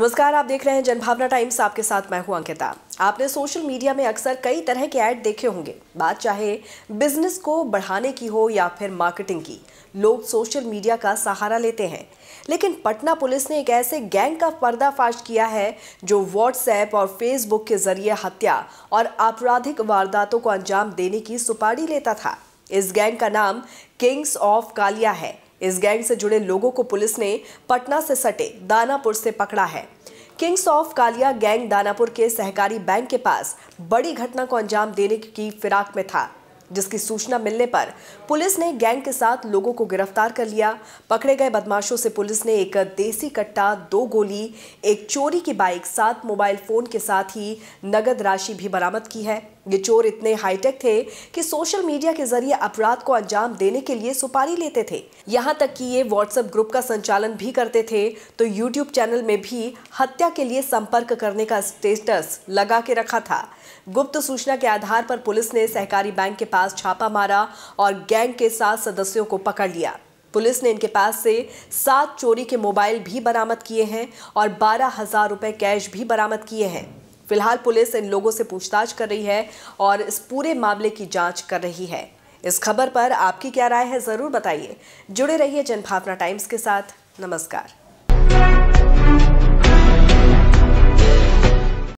नमस्कार आप देख रहे हैं जनभावना टाइम्स आपके साथ मैं हूं अंकिता आपने सोशल मीडिया में अक्सर कई तरह के ऐड देखे होंगे बात चाहे बिजनेस को बढ़ाने की हो या फिर मार्केटिंग की लोग सोशल मीडिया का सहारा लेते हैं लेकिन पटना पुलिस ने एक ऐसे गैंग का पर्दाफाश किया है जो व्हाट्सएप और फेसबुक के जरिए हत्या और आपराधिक वारदातों को अंजाम देने की सुपारी लेता था इस गैंग का नाम किंग्स ऑफ कालिया है इस गैंग से जुड़े लोगों को पुलिस ने पटना से सटे दानापुर से पकड़ा है kings of Kalia gang Danapur के सहकारी बैंक के पास बड़ी घटना को अंजाम देने की फिराक में था जिसकी सूचना मिलने पर पुलिस ने गैंग के साथ लोगों को गिरफ्तार कर लिया पकड़े गए बदमाशों से पुलिस ने एक देसी कट्टा दो गोली एक चोरी की बाइक सात मोबाइल फोन के साथ ही नगद राशि भी बरामद की है ये चोर इतने हाईटेक थे कि सोशल मीडिया के जरिए अपराध को अंजाम देने के लिए सुपारी लेते थे यहाँ तक कि ये व्हाट्सएप ग्रुप का संचालन भी करते थे तो यूट्यूब चैनल में भी हत्या के लिए संपर्क करने का स्टेटस लगा के रखा था गुप्त सूचना के आधार पर पुलिस ने सहकारी बैंक के पास छापा मारा और गैंग के सात सदस्यों को पकड़ लिया पुलिस ने इनके पास से सात चोरी के मोबाइल भी बरामद किए हैं और बारह हजार रुपए कैश भी बरामद किए हैं फिलहाल पुलिस इन लोगों से पूछताछ कर रही है और इस पूरे मामले की जाँच कर रही है इस खबर पर आपकी क्या राय है ज़रूर बताइए जुड़े रहिए जनभावना टाइम्स के साथ नमस्कार